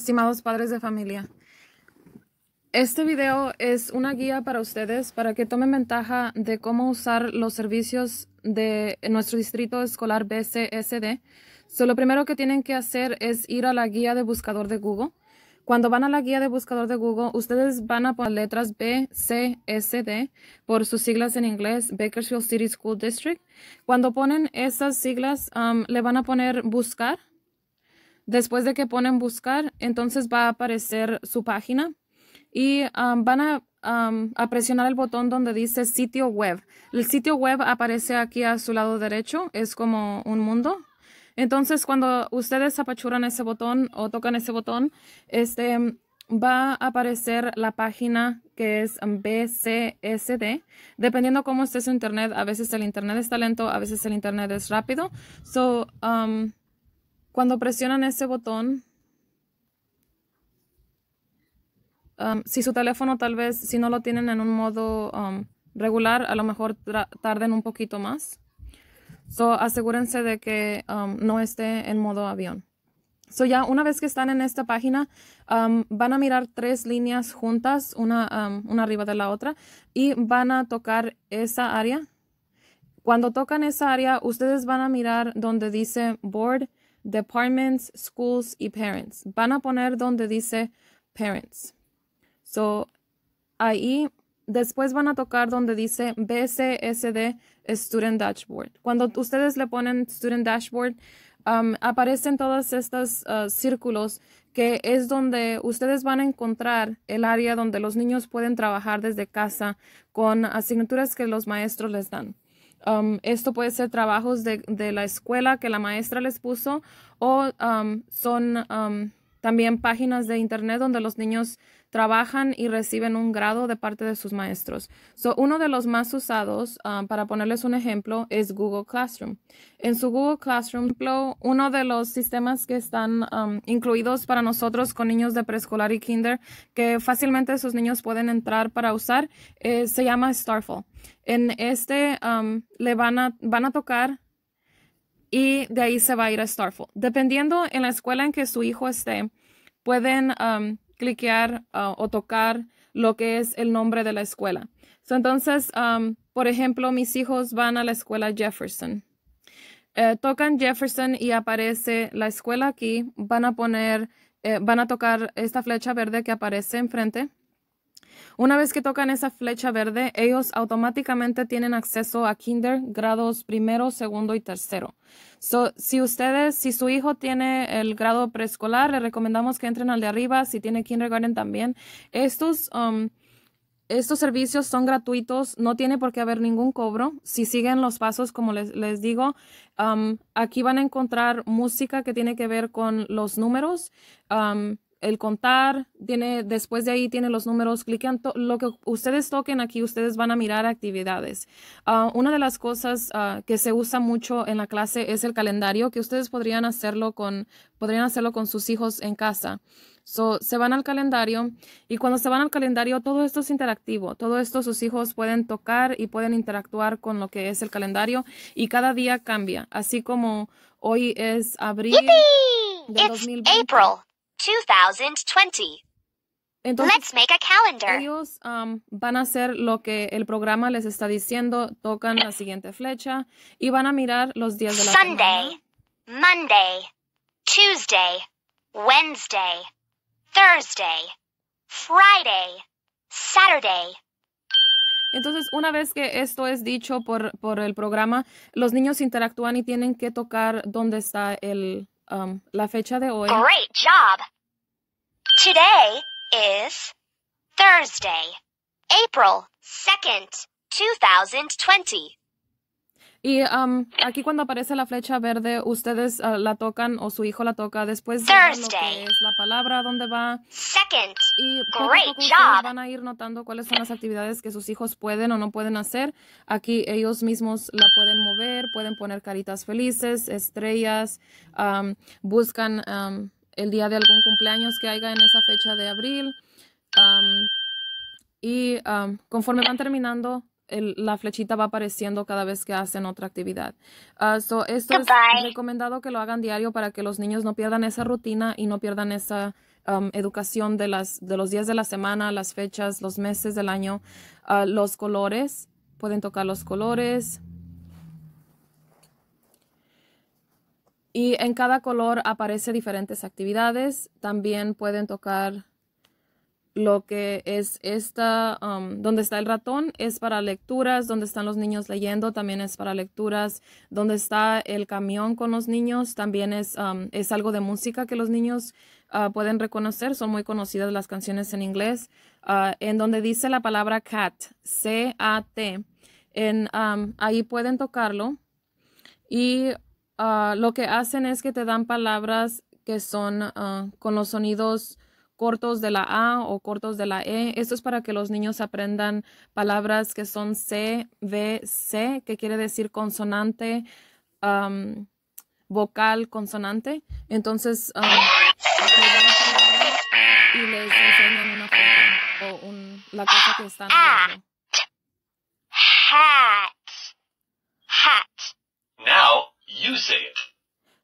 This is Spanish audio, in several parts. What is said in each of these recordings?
Estimados padres de familia, este video es una guía para ustedes para que tomen ventaja de cómo usar los servicios de nuestro distrito escolar BCSD. lo primero que tienen que hacer es ir a la guía de buscador de Google. Cuando van a la guía de buscador de Google, ustedes van a poner letras BCSD por sus siglas en inglés, Bakersfield City School District. Cuando ponen esas siglas, um, le van a poner buscar Después de que ponen buscar, entonces va a aparecer su página y um, van um, a, presionar el botón donde dice sitio web. El sitio web aparece aquí a su lado derecho, es como un mundo. Entonces, cuando ustedes apachuran ese botón o tocan ese botón, este va a aparecer la página que es BCSD. Dependiendo cómo esté su internet, a veces el internet está lento, a veces el internet es rápido. So, um, cuando presionan ese botón, um, si su teléfono tal vez, si no lo tienen en un modo um, regular, a lo mejor tarden un poquito más. So, asegúrense de que um, no esté en modo avión. So, ya una vez que están en esta página, van a mirar tres líneas juntas, una, una, arriba de la otra, y van a tocar esa área. Cuando tocan esa área, ustedes van a mirar donde dice Board departments, schools y parents. Van a poner donde dice parents. So, ahí después van a tocar donde dice BCSD Student Dashboard. Cuando ustedes le ponen Student Dashboard, um, aparecen todos estos uh, círculos que es donde ustedes van a encontrar el área donde los niños pueden trabajar desde casa con asignaturas que los maestros les dan. Um, esto puede ser trabajos de, de, la escuela que la maestra les puso o um, son um, también páginas de internet donde los niños trabajan y reciben un grado de parte de sus maestros. uno de los más usados, ah, para ponerles un ejemplo, es Google Classroom. En su Google Classroom, uno de los sistemas que están incluidos para nosotros con niños de preescolar y kinder, que fácilmente sus niños pueden entrar para usar, eh, se llama Starfall. En este le van a, van a tocar y de ahí se va a ir a Starfall. Dependiendo en la escuela en que su hijo esté, pueden cliquear ah, o tocar lo que es el nombre de la escuela. entonces, um, por ejemplo, mis hijos van a la escuela Jefferson. Eh, tocan Jefferson y aparece la escuela aquí. Van a poner, eh, van a tocar esta flecha verde que aparece enfrente. Una vez que tocan esa flecha verde, ellos automáticamente tienen acceso a kinder, grados primero, segundo y tercero. si ustedes, si su hijo tiene el grado preescolar, le recomendamos que entren al de arriba, si tiene kindergarten también. Estos, um, estos servicios son gratuitos, no tiene por qué haber ningún cobro. Si siguen los pasos, como les, les digo, um, aquí van a encontrar música que tiene que ver con los números. Um, el contar, tiene, después de ahí tiene los números, cliquen lo que ustedes toquen aquí, ustedes van a mirar actividades. Ah, una de las cosas ah, que se usa mucho en la clase es el calendario, que ustedes podrían hacerlo con, podrían hacerlo con sus hijos en casa. se van al calendario y cuando se van al calendario todo esto es interactivo, todo esto sus hijos pueden tocar y pueden interactuar con lo que es el calendario y cada día cambia, así como hoy es abril. de 2020. Entonces, ellos um, van a hacer lo que el programa les está diciendo, tocan la siguiente flecha y van a mirar los días de la Sunday, semana. Monday, Tuesday, Wednesday, Thursday, Friday, Saturday. Entonces, una vez que esto es dicho por, por el programa, los niños interactúan y tienen que tocar dónde está el, Um, la fecha de hoy. Great job! Today is Thursday, April 2nd, 2020. Y aquí cuando aparece la flecha verde, ustedes ah, la tocan o su hijo la toca después de lo que es la palabra, dónde va. Second. Y van a ir notando cuáles son las actividades que sus hijos pueden o no pueden hacer. Aquí ellos mismos la pueden mover, pueden poner caritas felices, estrellas, buscan el día de algún cumpleaños que haya en esa fecha de abril. y conforme van terminando la flechita va apareciendo cada vez que hacen otra actividad. Ah, esto es recomendado que lo hagan diario para que los niños no pierdan esa rutina y no pierdan esa um, educación de, las, de los días de la semana, las fechas, los meses del año, ah, los colores. Pueden tocar los colores. Y en cada color aparece diferentes actividades. También pueden tocar lo que es esta, um, donde está el ratón es para lecturas, donde están los niños leyendo también es para lecturas, donde está el camión con los niños también es, um, es algo de música que los niños ah, pueden reconocer, son muy conocidas las canciones en inglés, ah, en donde dice la palabra cat, C-A-T, um, ahí pueden tocarlo y ah, lo que hacen es que te dan palabras que son con los sonidos cortos de la A o cortos de la E. Esto es para que los niños aprendan palabras que son C, B, C, que quiere decir consonante, vocal, consonante. Entonces, y les enseñan una forma o un, la cosa que están you say it.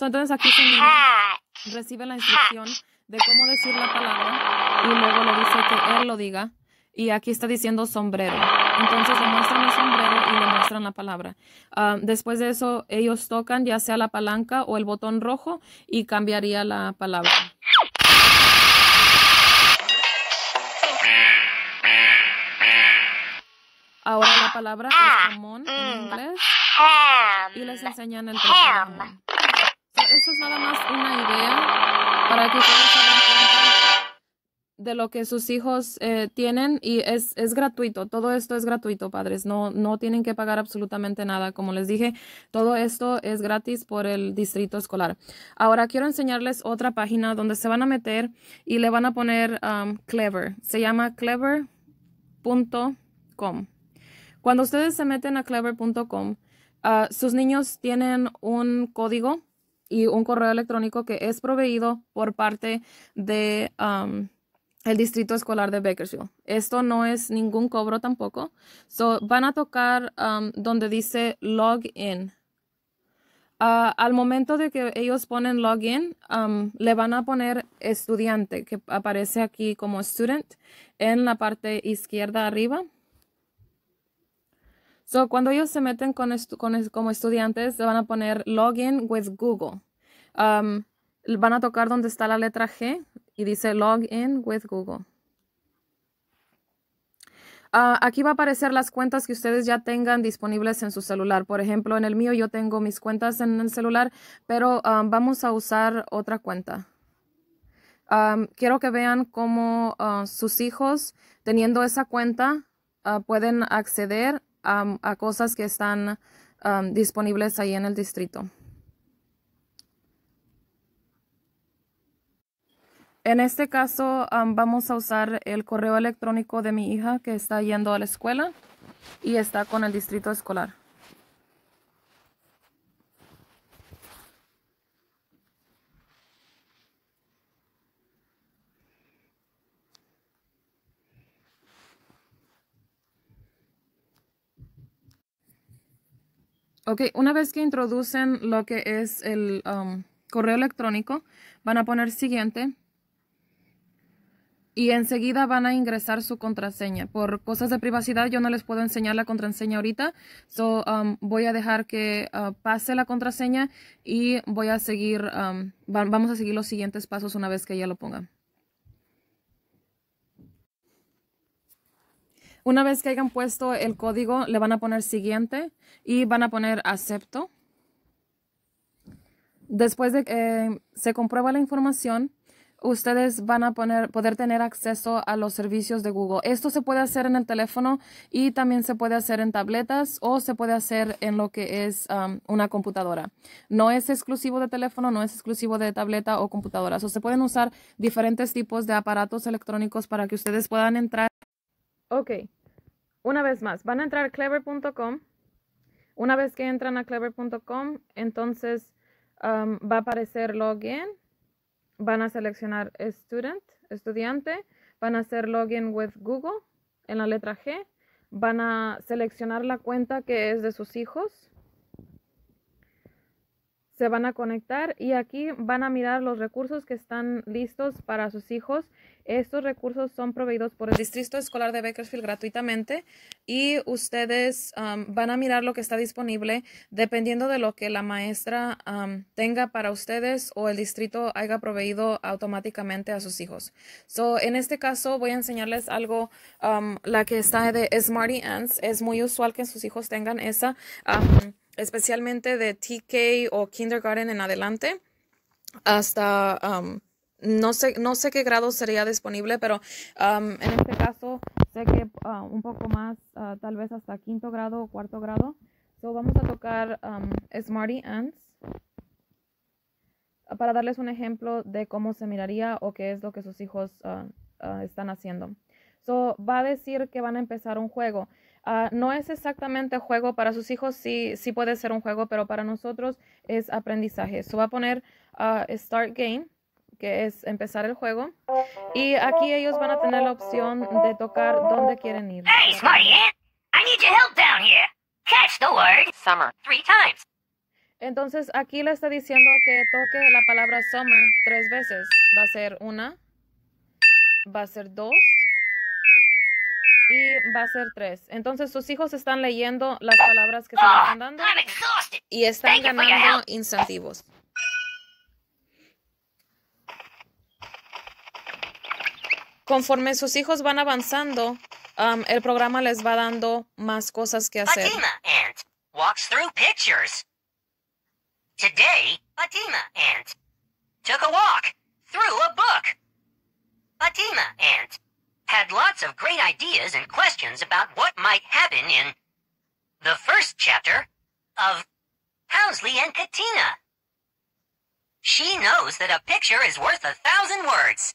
entonces aquí se recibe la instrucción de cómo decir la palabra y luego le dice que él lo diga. Y aquí está diciendo sombrero. Entonces le muestran el sombrero y le muestran la palabra. Ah, después de eso, ellos tocan ya sea la palanca o el botón rojo y cambiaría la palabra. Ahora la palabra es jamón en inglés y les enseñan el precio esto es nada más una idea para que de lo que sus hijos eh, tienen y es, es, gratuito, todo esto es gratuito, padres, no, no tienen que pagar absolutamente nada, como les dije, todo esto es gratis por el distrito escolar. Ahora quiero enseñarles otra página donde se van a meter y le van a poner um, Clever, se llama clever.com. Cuando ustedes se meten a clever.com, ah, sus niños tienen un código y un correo electrónico que es proveído por parte de um, el distrito escolar de Bakersfield. Esto no es ningún cobro tampoco. van a tocar um, donde dice login. in. Ah, al momento de que ellos ponen login, um, le van a poner estudiante, que aparece aquí como student en la parte izquierda arriba. So, cuando ellos se meten con, como estudiantes, se van a poner login with Google. Um, van a tocar donde está la letra G y dice login with Google. Ah, aquí va a aparecer las cuentas que ustedes ya tengan disponibles en su celular. Por ejemplo, en el mío yo tengo mis cuentas en el celular, pero um, vamos a usar otra cuenta. Um, quiero que vean cómo uh, sus hijos, teniendo esa cuenta, uh, pueden acceder a, cosas que están disponibles ahí en el distrito. En este caso vamos a usar el correo electrónico de mi hija que está yendo a la escuela y está con el distrito escolar. Ok, una vez que introducen lo que es el um, correo electrónico, van a poner siguiente y enseguida van a ingresar su contraseña. Por cosas de privacidad yo no les puedo enseñar la contraseña ahorita, so um, voy a dejar que uh, pase la contraseña y voy a seguir, um, vamos a seguir los siguientes pasos una vez que ya lo pongan. Una vez que hayan puesto el código, le van a poner siguiente y van a poner acepto. Después de que eh, se comprueba la información, ustedes van a poder tener acceso a los servicios de Google. Esto se puede hacer en el teléfono y también se puede hacer en tabletas o se puede hacer en lo que es um, una computadora. No es exclusivo de teléfono, no es exclusivo de tableta o computadora. O se pueden usar diferentes tipos de aparatos electrónicos para que ustedes puedan entrar Ok, una vez más, van a entrar a clever.com. Una vez que entran a clever.com, entonces um, va a aparecer login. Van a seleccionar student, estudiante. Van a hacer login with Google en la letra G. Van a seleccionar la cuenta que es de sus hijos se van a conectar y aquí van a mirar los recursos que están listos para sus hijos. Estos recursos son proveídos por el Distrito Escolar de Bakersfield gratuitamente y ustedes um, van a mirar lo que está disponible dependiendo de lo que la maestra um, tenga para ustedes o el distrito haya proveído automáticamente a sus hijos. So, en este caso voy a enseñarles algo, um, la que está de Smarty Ants. Es muy usual que sus hijos tengan esa especialmente de TK o kindergarten en adelante hasta um, no sé no sé qué grado sería disponible pero um, en este caso sé que uh, un poco más uh, tal vez hasta quinto grado o cuarto grado so vamos a tocar um, Smarty Ants uh, para darles un ejemplo de cómo se miraría o qué es lo que sus hijos están haciendo so va a decir que van a empezar un juego Ah, no es exactamente juego para sus hijos, sí, sí puede ser un juego, pero para nosotros es aprendizaje. se va a poner ah, Start Game, que es empezar el juego. Y aquí ellos van a tener la opción de tocar donde quieren ir. Hey, I need your help down here. Catch the word summer three times. Entonces aquí le está diciendo que toque la palabra summer tres veces. Va a ser una, va a ser dos y va a ser tres. Entonces sus hijos están leyendo las palabras que se están dando y están ganando incentivos. Conforme sus hijos van avanzando, um, el programa les va dando más cosas que hacer. Fatima Ant walks through pictures. Today, Fatima Ant took a walk through a book. Fatima Ant lots of great ideas and questions about what might happen in the first chapter of Housley and Katina. She knows that a picture is worth a thousand words.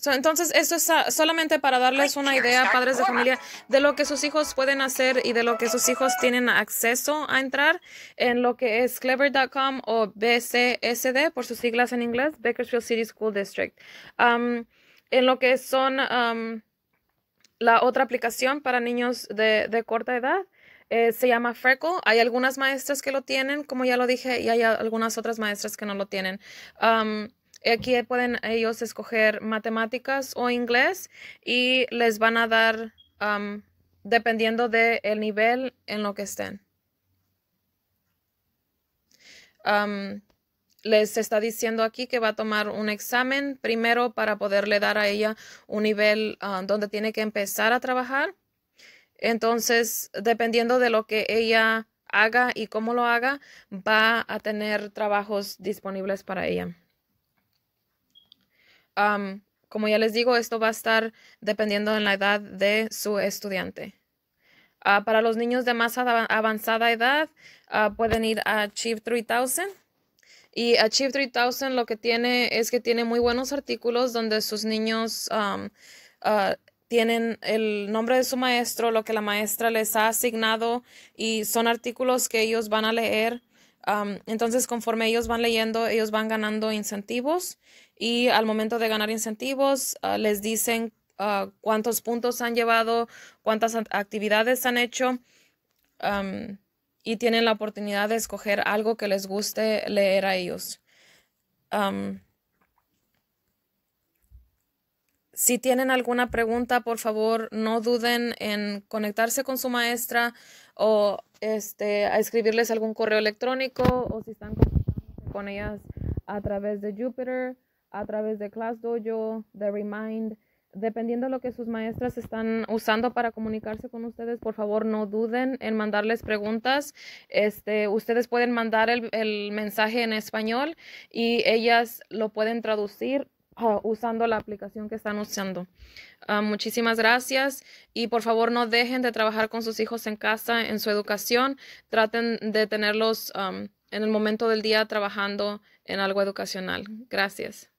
So, entonces, esto es solamente para darles una idea, padres de familia, de lo que sus hijos pueden hacer y de lo que sus hijos tienen acceso a entrar en lo que es clever.com o BCSD, por sus siglas en inglés, Bakersfield City School District. Um, en lo que son la otra aplicación para niños de, corta edad. Eh, se llama Freckle. Hay algunas maestras que lo tienen, como ya lo dije, y hay algunas otras maestras que no lo tienen. aquí pueden ellos escoger matemáticas o inglés y les van a dar dependiendo del nivel en lo que estén les está diciendo aquí que va a tomar un examen primero para poderle dar a ella un nivel ah, donde tiene que empezar a trabajar. Entonces, dependiendo de lo que ella haga y cómo lo haga, va a tener trabajos disponibles para ella. como ya les digo, esto va a estar dependiendo en la edad de su estudiante. Ah, para los niños de más avanzada edad, ah, pueden ir a CHIEF 3000. Y Achieve 3000 lo que tiene es que tiene muy buenos artículos donde sus niños ah, tienen el nombre de su maestro, lo que la maestra les ha asignado y son artículos que ellos van a leer. entonces, conforme ellos van leyendo, ellos van ganando incentivos y al momento de ganar incentivos ah, les dicen ah, cuántos puntos han llevado, cuántas actividades han hecho y tienen la oportunidad de escoger algo que les guste leer a ellos. si tienen alguna pregunta, por favor, no duden en conectarse con su maestra o este, a escribirles algún correo electrónico o si están con ellas a través de Jupyter, a través de ClassDojo, Dojo, de Remind dependiendo de lo que sus maestras están usando para comunicarse con ustedes, por favor no duden en mandarles preguntas. Este, ustedes pueden mandar el, mensaje en español y ellas lo pueden traducir ah, usando la aplicación que están usando. Ah, muchísimas gracias y por favor no dejen de trabajar con sus hijos en casa, en su educación. Traten de tenerlos en el momento del día trabajando en algo educacional. Gracias.